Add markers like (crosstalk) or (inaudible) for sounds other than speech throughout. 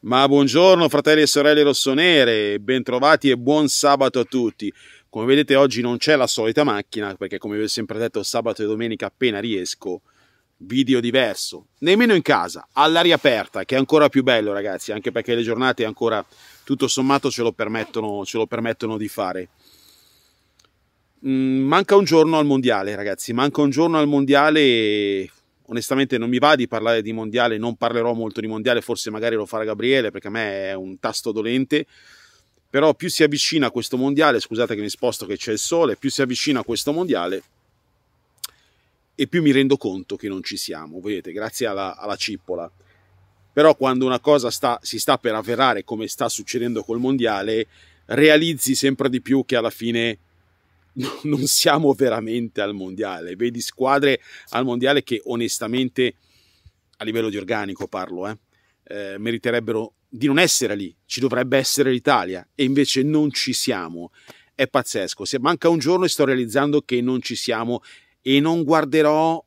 Ma buongiorno fratelli e sorelle rossonere, bentrovati e buon sabato a tutti. Come vedete oggi non c'è la solita macchina, perché come vi ho sempre detto sabato e domenica appena riesco, video diverso. Nemmeno in casa, all'aria aperta, che è ancora più bello ragazzi, anche perché le giornate ancora tutto sommato ce lo permettono, ce lo permettono di fare. Mm, manca un giorno al mondiale ragazzi, manca un giorno al mondiale e onestamente non mi va di parlare di mondiale, non parlerò molto di mondiale, forse magari lo farà Gabriele perché a me è un tasto dolente, però più si avvicina a questo mondiale, scusate che mi sposto che c'è il sole, più si avvicina a questo mondiale e più mi rendo conto che non ci siamo, vedete, grazie alla, alla cippola. Però quando una cosa sta, si sta per avverare come sta succedendo col mondiale, realizzi sempre di più che alla fine (laughs) non siamo veramente al mondiale. Vedi squadre al mondiale che onestamente, a livello di organico parlo, eh, eh, meriterebbero di non essere lì. Ci dovrebbe essere l'Italia e invece non ci siamo. È pazzesco. Se manca un giorno e sto realizzando che non ci siamo e non guarderò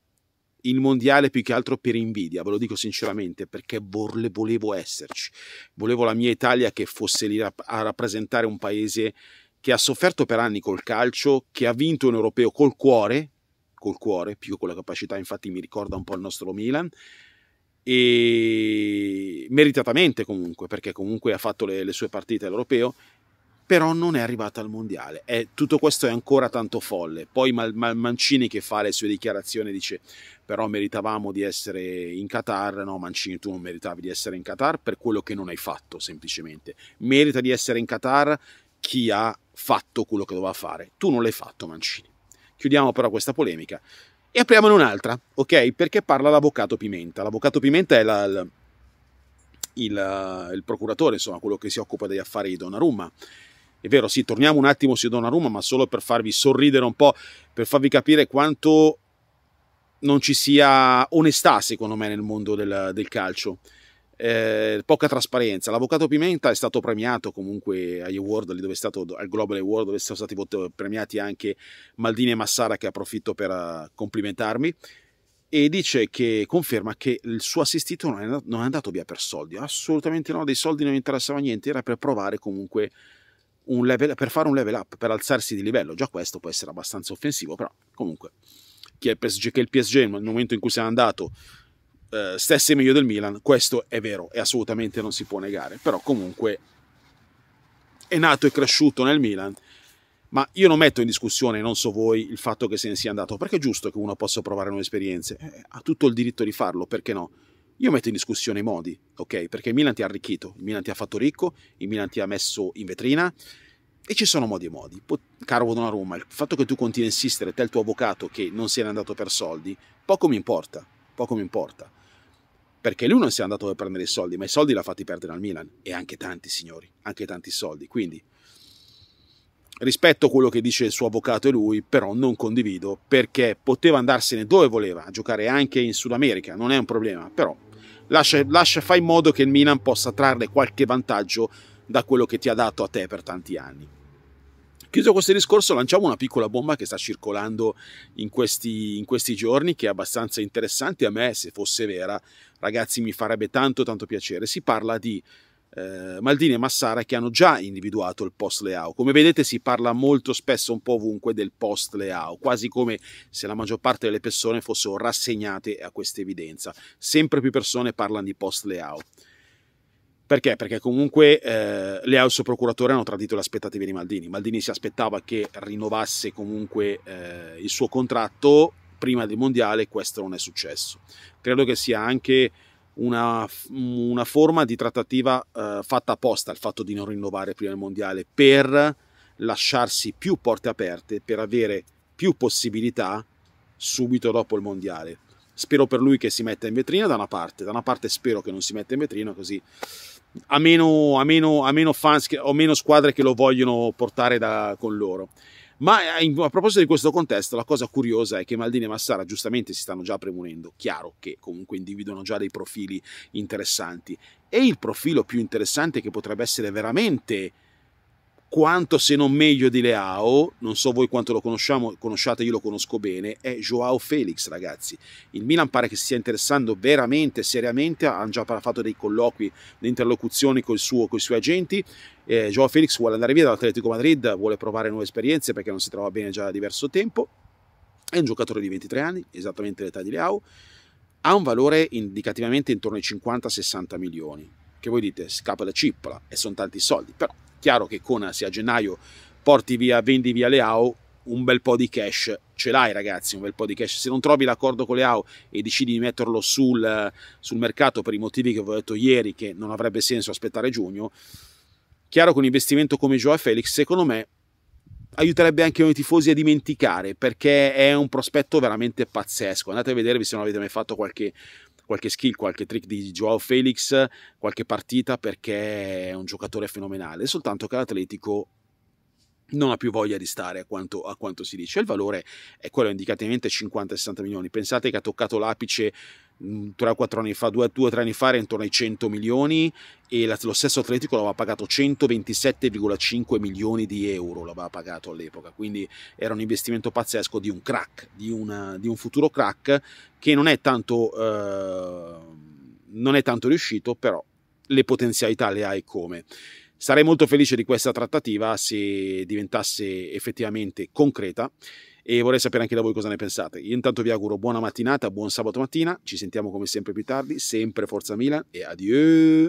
il mondiale più che altro per invidia, ve lo dico sinceramente, perché volevo esserci. Volevo la mia Italia che fosse lì a rappresentare un paese che ha sofferto per anni col calcio, che ha vinto un europeo col cuore, col cuore più con la capacità, infatti mi ricorda un po' il nostro Milan, e meritatamente comunque, perché comunque ha fatto le, le sue partite all'europeo, però non è arrivata al mondiale. È, tutto questo è ancora tanto folle. Poi Mal, Mal, Mancini che fa le sue dichiarazioni dice però meritavamo di essere in Qatar, no Mancini tu non meritavi di essere in Qatar per quello che non hai fatto semplicemente. Merita di essere in Qatar chi ha fatto quello che doveva fare. Tu non l'hai fatto, Mancini. Chiudiamo però questa polemica e apriamone un'altra, ok? Perché parla l'avvocato Pimenta. L'avvocato Pimenta è la, il, il, eh, il, procuratore, insomma, quello che si occupa degli affari di Donnarumma. È vero, sì, torniamo un attimo su Donnarumma, ma solo per farvi sorridere un po', per farvi capire quanto non ci sia onestà, secondo me, nel mondo del, del calcio eh, poca trasparenza. L'avvocato Pimenta è stato premiato comunque agli award, dove è stato, al Global Award, dove sono stati premiati anche Maldini e Massara, che approfitto per eh, complimentarmi e dice che conferma che il suo assistito non è, non è, andato via per soldi, assolutamente no, dei soldi non interessava niente, era per provare comunque un level, per fare un level up, per alzarsi di livello, già questo può essere abbastanza offensivo, però comunque che il PSG, che il PSG nel momento in cui se n'è andato eh, stesse meglio del Milan, questo è vero e assolutamente non si può negare, però comunque è nato e cresciuto nel Milan, ma io non metto in discussione, non so voi, il fatto che se ne sia andato, perché è giusto che uno possa provare nuove esperienze, eh, ha tutto il diritto di farlo, perché no? Io metto in discussione i modi, ok? Perché il Milan ti ha arricchito, il Milan ti ha fatto ricco, il Milan ti ha messo in vetrina, e ci sono modi e modi. Caro Donnarumma, il fatto che tu continui a insistere, te il tuo avvocato che non se n'è andato per soldi, poco mi importa, poco mi importa perché lui non si è andato per prendere i soldi, ma i soldi l'ha fatti perdere al Milan e anche tanti signori, anche tanti soldi. Quindi rispetto a quello che dice il suo avvocato e lui, però non condivido perché poteva andarsene dove voleva, a giocare anche in Sud America, non è un problema, però lascia, lascia fai in modo che il Milan possa trarre qualche vantaggio da quello che ti ha dato a te per tanti anni. Chiuso questo discorso, lanciamo una piccola bomba che sta circolando in questi, in questi giorni, che è abbastanza interessante. A me, se fosse vera, ragazzi, mi farebbe tanto, tanto piacere. Si parla di eh, Maldini e Massara che hanno già individuato il post Leao. Come vedete si parla molto spesso un po' ovunque del post Leao, quasi come se la maggior parte delle persone fossero rassegnate a questa evidenza. Sempre più persone parlano di post Leao. Perché? Perché comunque eh, le house procuratore hanno tradito le aspettative di Maldini. Maldini si aspettava che rinnovasse comunque eh, il suo contratto prima del mondiale, questo non è successo. Credo che sia anche una, una forma di trattativa eh, fatta apposta il fatto di non rinnovare prima del mondiale per lasciarsi più porte aperte, per avere più possibilità subito dopo il mondiale spero per lui che si metta in vetrina da una parte, da una parte spero che non si metta in vetrina così ha meno, ha meno, ha meno fans che, o meno squadre che lo vogliono portare da, con loro. Ma eh, a proposito di questo contesto, la cosa curiosa è che Maldini e Massara giustamente si stanno già premunendo, chiaro che comunque individuano già dei profili interessanti. E il profilo più interessante che potrebbe essere veramente quanto se non meglio di Leao, non so voi quanto lo conosciamo, conosciate, io lo conosco bene, è Joao Felix, ragazzi. Il Milan pare che si stia interessando veramente, seriamente, hanno già fatto dei colloqui, delle interlocuzioni con i suoi agenti. Eh, Joao Felix vuole andare via dall'Atletico Madrid, vuole provare nuove esperienze perché non si trova bene già da diverso tempo. È un giocatore di 23 anni, esattamente l'età di Leao, ha un valore indicativamente intorno ai 50-60 milioni. Che voi dite, scappa la cippola e sono tanti soldi, però chiaro che con se a gennaio porti via, vendi via le un bel po' di cash ce l'hai ragazzi, un bel po' di cash. Se non trovi l'accordo con le e decidi di metterlo sul, sul mercato per i motivi che vi ho detto ieri, che non avrebbe senso aspettare giugno, chiaro che un investimento come Joao Felix, secondo me, aiuterebbe anche noi tifosi a dimenticare perché è un prospetto veramente pazzesco. Andate a vedervi se non avete mai fatto qualche qualche skill, qualche trick di Joao Felix, qualche partita perché è un giocatore fenomenale, soltanto che l'Atletico non ha più voglia di stare a quanto, a quanto, si dice. Il valore è quello indicatamente 50-60 milioni. Pensate che ha toccato l'apice 3-4 mm, anni fa, 2-3 anni fa era intorno ai 100 milioni e lo stesso Atletico l'aveva pagato 127,5 milioni di euro, l'aveva pagato all'epoca, quindi era un investimento pazzesco di un crack, di, una, di un futuro crack che non è tanto, eh, non è tanto riuscito, però le potenzialità le hai come. Sarei molto felice di questa trattativa se diventasse effettivamente concreta e vorrei sapere anche da voi cosa ne pensate. Io intanto vi auguro buona mattinata, buon sabato mattina, ci sentiamo come sempre più tardi, sempre Forza Milan e adieu!